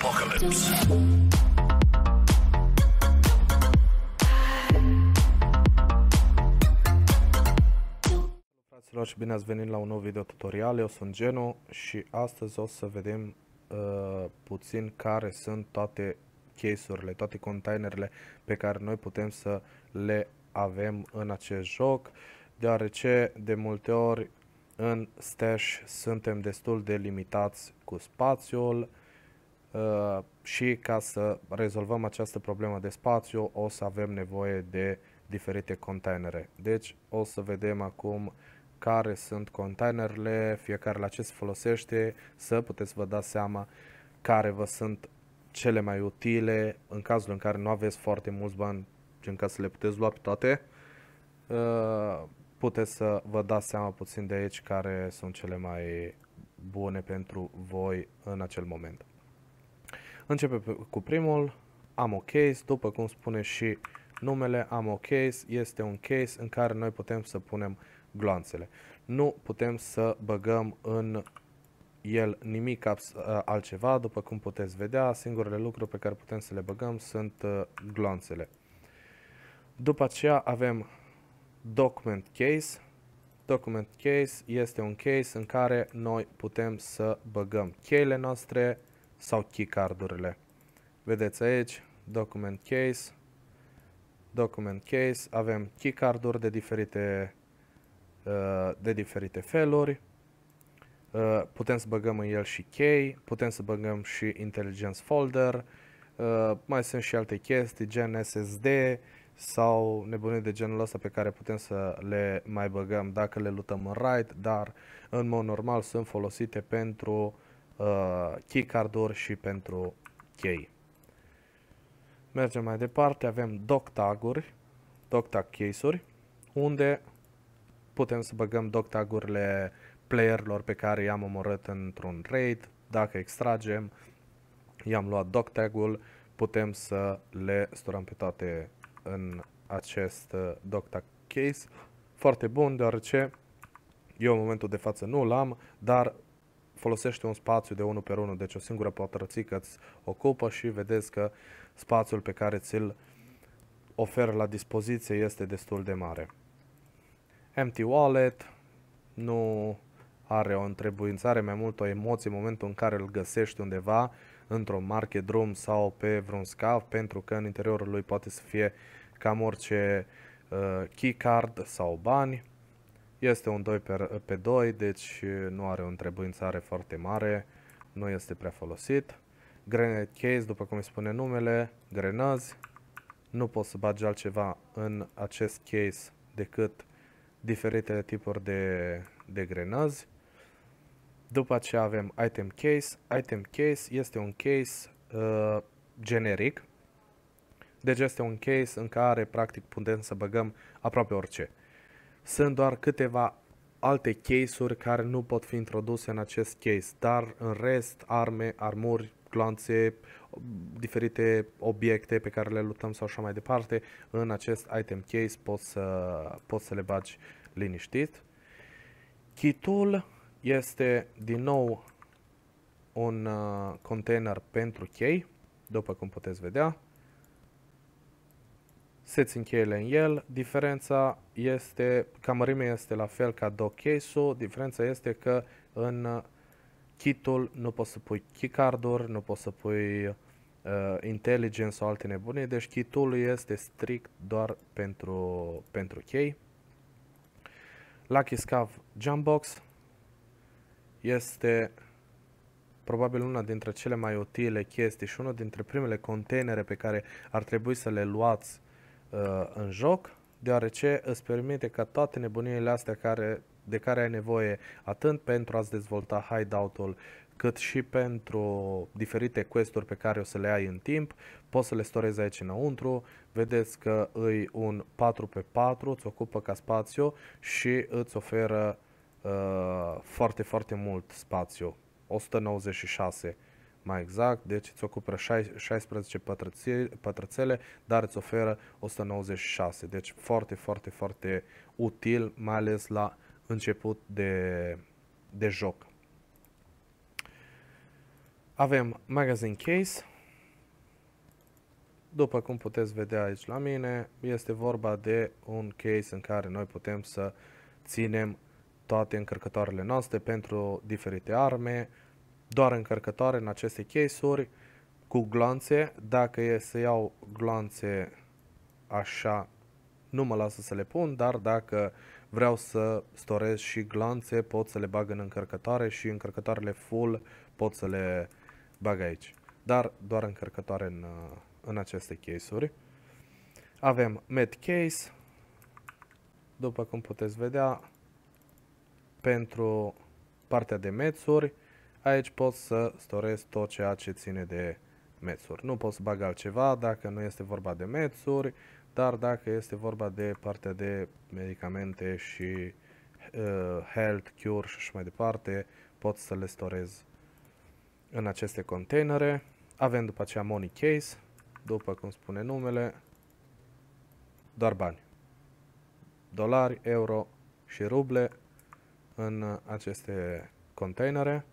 Apocalypse. Fraților și bine ați venit la un nou video tutorial, eu sunt Geno și astăzi o să vedem uh, puțin care sunt toate case-urile, toate containerele pe care noi putem să le avem în acest joc, deoarece de multe ori în stash suntem destul de limitați cu spațiul, Uh, și ca să rezolvăm această problemă de spațiu o să avem nevoie de diferite containere. Deci o să vedem acum care sunt containerele, fiecare la ce se folosește, să puteți vă da seama care vă sunt cele mai utile în cazul în care nu aveți foarte mulți bani gen ca să le puteți lua pe toate, uh, puteți să vă dați seama puțin de aici care sunt cele mai bune pentru voi în acel moment. Începe cu primul, am o case, după cum spune și numele, am o case, este un case în care noi putem să punem gloanțele. Nu putem să băgăm în el nimic altceva, după cum puteți vedea, singurele lucruri pe care putem să le băgăm sunt uh, gloanțele. După aceea avem document case. Document case este un case în care noi putem să băgăm cheile noastre, sau keycardurile. Vedeți aici, document case, document case, avem keycarduri de diferite, uh, de diferite feluri, uh, putem să băgăm în el și key, putem să băgăm și intelligence folder, uh, mai sunt și alte chestii gen SSD sau nebunii de genul ăsta pe care putem să le mai băgăm dacă le lutăm în write, dar în mod normal sunt folosite pentru uh, keycard-uri și pentru chei. Mergem mai departe, avem doc tag-uri, doc tag case-uri, unde putem să băgăm doc tag-urile playerilor pe care i-am omorât într-un raid, dacă extragem, i-am luat doc tag-ul, putem să le storăm pe toate în acest uh, doc tag case. Foarte bun, deoarece eu în momentul de față nu l-am, dar folosește un spațiu de 1 pe 1, deci o singură pătrățică îți ocupă și vedeți că spațiul pe care ți-l ofer la dispoziție este destul de mare. Empty Wallet nu are o întrebuințare, mai mult o emoție în momentul în care îl găsești undeva într-un market drum sau pe vreun scav, pentru că în interiorul lui poate să fie cam orice uh, keycard sau bani este un 2 pe, pe 2, deci nu are o întrebințare foarte mare, nu este prea folosit. Grenade case, după cum îi spune numele, grenăzi. Nu poți să bagi altceva în acest case decât diferite tipuri de, de grenăzi. După ce avem item case. Item case este un case uh, generic. Deci este un case în care practic putem să băgăm aproape orice. Sunt doar câteva alte case-uri care nu pot fi introduse în acest case, dar în rest arme, armuri, gloanțe, diferite obiecte pe care le luptăm sau așa mai departe, în acest item case poți să, poți să le bagi liniștit. Kitul este din nou un uh, container pentru chei, după cum puteți vedea set încheiele în el. Diferența este, camărimea este la fel ca dock case-ul, diferența este că în kitul uh, nu poți să pui keycard-uri, nu poți să pui uh, intelligence sau alte nebunii, deci kitul este strict doar pentru, pentru chei. Lucky Scav Box este probabil una dintre cele mai utile chestii și unul dintre primele containere pe care ar trebui să le luați Uh, în joc, deoarece îți permite ca toate nebuniile astea care, de care ai nevoie atât pentru a-ți dezvolta hideout-ul, cât și pentru diferite quest-uri pe care o să le ai în timp, poți să le storezi aici înăuntru, vedeți că îi un 4x4, îți ocupă ca spațiu și îți oferă uh, foarte, foarte mult spațiu, 196 mai exact, deci îți ocupă 16 pătrățele, dar îți oferă 196, deci foarte, foarte, foarte util, mai ales la început de, de joc. Avem magazine case, după cum puteți vedea aici la mine, este vorba de un case în care noi putem să ținem toate încărcătoarele noastre pentru diferite arme, doar încărcătoare în aceste case-uri cu gloanțe. Dacă e să iau gloanțe așa, nu mă lasă să le pun, dar dacă vreau să storez și gloanțe, pot să le bag în încărcătoare și încărcătoarele full pot să le bag aici. Dar doar încărcătoare în, în aceste case-uri. Avem med case, după cum puteți vedea, pentru partea de mețuri, Aici pot să storez tot ceea ce ține de mețuri. Nu pot să bag altceva dacă nu este vorba de mețuri, dar dacă este vorba de partea de medicamente și uh, health, cure și așa mai departe, pot să le storez în aceste containere. Avem după aceea money case, după cum spune numele, doar bani. Dolari, euro și ruble în aceste containere.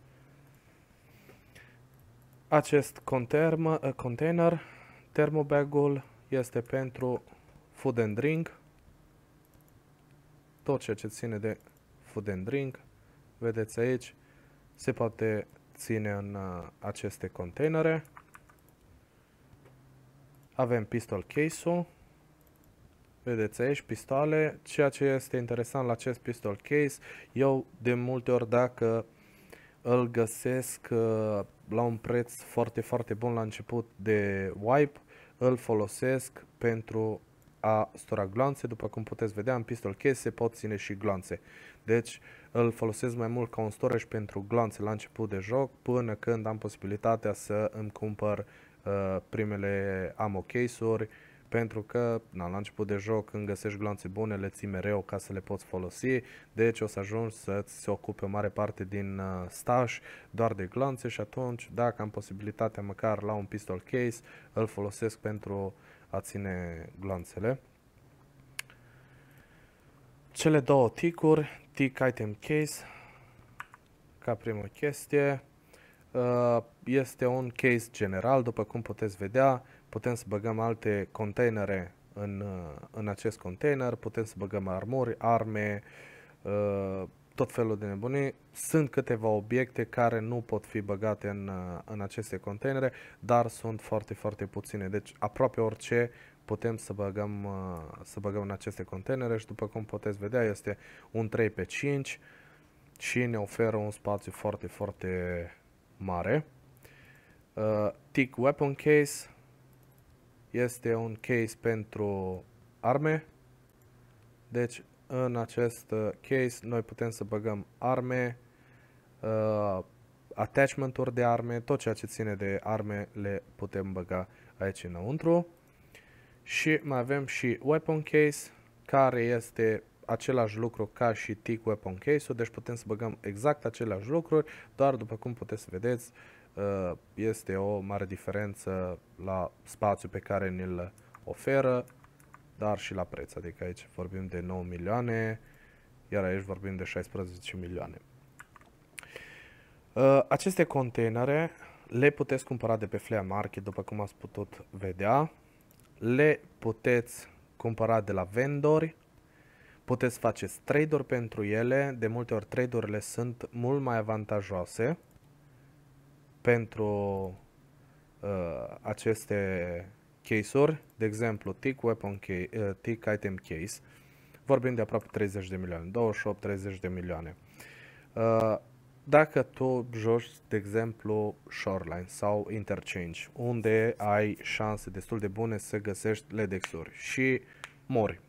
Acest eh, container, termobagul, este pentru food and drink, tot ceea ce ține de food and drink, vedeți aici, se poate ține în eh, aceste containere. Avem pistol case-ul, vedeți aici pistoale, ceea ce este interesant la acest pistol case, eu de multe ori dacă îl găsesc eh, la un preț foarte, foarte bun la început de wipe, îl folosesc pentru a stora glanțe, după cum puteți vedea în pistol case se pot ține și glanțe. Deci îl folosesc mai mult ca un storage pentru glanțe la început de joc până când am posibilitatea să îmi cumpăr uh, primele ammo case-uri pentru că na, la început de joc când găsești glanțe bune le ții mereu ca să le poți folosi, deci o să ajungi să-ți se ocupe o mare parte din uh, staș doar de glanțe și atunci dacă am posibilitatea măcar la un pistol case îl folosesc pentru a ține glanțele. Cele două ticuri, tic item case, ca primă chestie, Uh, este un case general, după cum puteți vedea, putem să băgăm alte containere în, uh, în acest container, putem să băgăm armuri, arme, uh, tot felul de nebunii. Sunt câteva obiecte care nu pot fi băgate în, în aceste containere, dar sunt foarte, foarte puține. Deci aproape orice putem să băgăm, să băgăm în aceste containere și după cum puteți vedea este un 3 pe 5 și ne oferă un spațiu foarte, foarte mare. Uh, TIG Weapon Case este un case pentru arme. Deci în acest uh, case noi putem să băgăm arme, uh, attachment-uri de arme, tot ceea ce ține de arme le putem băga aici înăuntru. Și mai avem și weapon case care este același lucru ca și tick weapon case-ul, deci putem să băgăm exact aceleași lucruri, doar după cum puteți să vedeți, uh, este o mare diferență la spațiu pe care ne-l oferă, dar și la preț, adică aici vorbim de 9 milioane, iar aici vorbim de 16 milioane. Uh, aceste containere le puteți cumpăra de pe Flea Market, după cum ați putut vedea, le puteți cumpăra de la vendori, Puteți trade trader pentru ele, de multe ori trade-urile sunt mult mai avantajoase pentru uh, aceste case-uri, de exemplu tick, weapon case, uh, tick item case, vorbim de aproape 30 de milioane, 28-30 de milioane. Uh, dacă tu joci, de exemplu, Shoreline sau Interchange, unde ai șanse destul de bune să găsești ledexuri și mori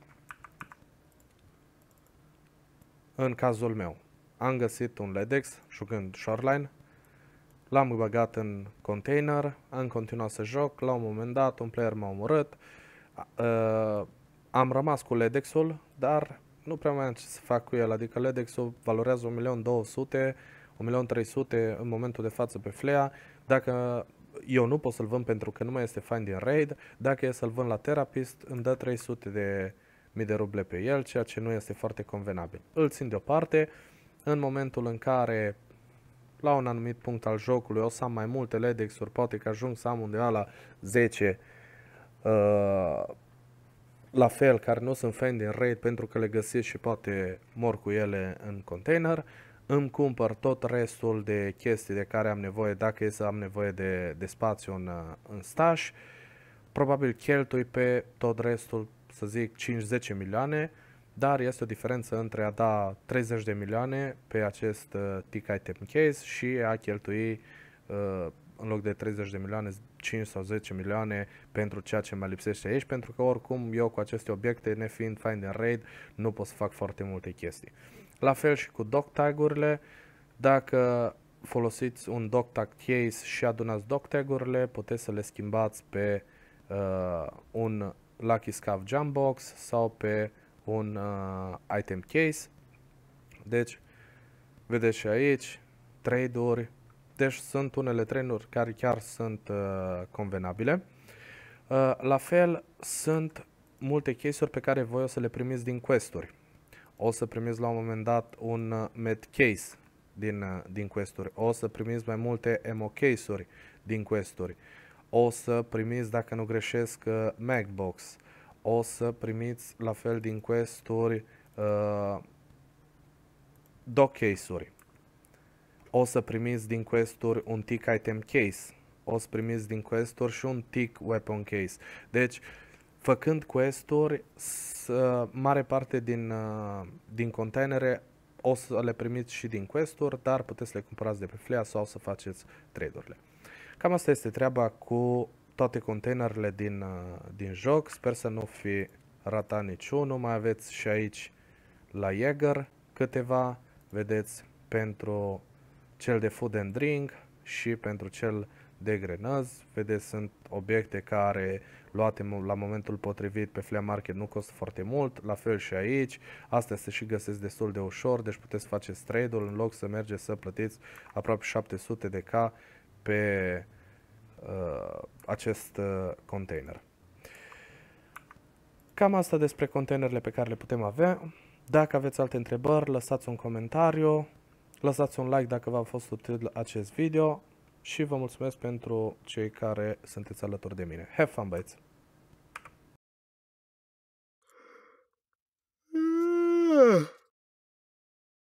În cazul meu, am găsit un LEDEX jucând Shoreline, l-am băgat în container, am continuat să joc, la un moment dat un player m-a omorât, ă, am rămas cu LEDEX-ul, dar nu prea mai am ce să fac cu el, adică LEDEX-ul valorează 1.200.000, 1.300.000 în momentul de față pe Flea, dacă eu nu pot să-l vând pentru că nu mai este fain din raid, dacă e să-l vând la terapist, îmi dă 300 de 1000 de ruble pe el, ceea ce nu este foarte convenabil. Îl țin deoparte, în momentul în care la un anumit punct al jocului o să am mai multe ledex-uri, poate că ajung să am undeva la 10 uh, la fel, care nu sunt fan din raid pentru că le găsesc și poate mor cu ele în container, îmi cumpăr tot restul de chestii de care am nevoie dacă e să am nevoie de, de spațiu în, uh, în staș, probabil cheltui pe tot restul să zic, 5-10 milioane, dar este o diferență între a da 30 de milioane pe acest uh, tick item case și a cheltui uh, în loc de 30 de milioane, 5 sau 10 milioane pentru ceea ce mai lipsește aici, pentru că oricum eu cu aceste obiecte, nefiind find and raid, nu pot să fac foarte multe chestii. La fel și cu dock tag-urile, dacă folosiți un dock tag case și adunați dock tag-urile, puteți să le schimbați pe uh, un Lucky Jump Box sau pe un uh, item case. Deci, vedeți și aici, trade-uri. Deci sunt unele trenduri care chiar sunt uh, convenabile. Uh, la fel, sunt multe case-uri pe care voi o să le primiți din quest-uri. O să primiți la un moment dat un uh, med case din, uh, din quest-uri. O să primiți mai multe emo case-uri din quest-uri. Uh, o să primiți, dacă nu greșesc, uh, Macbox. O să primiți la fel din quest-uri uh, dock case-uri. O să primiți din quest-uri un tick item case. O să primiți din quest-uri și un tick weapon case. Deci, făcând quest-uri, uh, mare parte din, uh, din containere o să le primiți și din quest-uri, dar puteți să le cumpărați de pe Flea sau să faceți trade-urile. Cam asta este treaba cu toate containerele din, uh, din joc. Sper să nu fi ratat niciunul. Mai aveți și aici la Jäger câteva, vedeți, pentru cel de food and drink și pentru cel de grenaz. Vedeți, sunt obiecte care luate la momentul potrivit pe flea market nu costă foarte mult, la fel și aici. Astea se și găsesc destul de ușor, deci puteți face trade-ul în loc să mergeți să plătiți aproape 700 de K pe uh, acest uh, container. Cam asta despre containerele pe care le putem avea. Dacă aveți alte întrebări, lăsați un comentariu, lăsați un like dacă v-a fost util acest video și vă mulțumesc pentru cei care sunteți alături de mine. Have fun, băieți!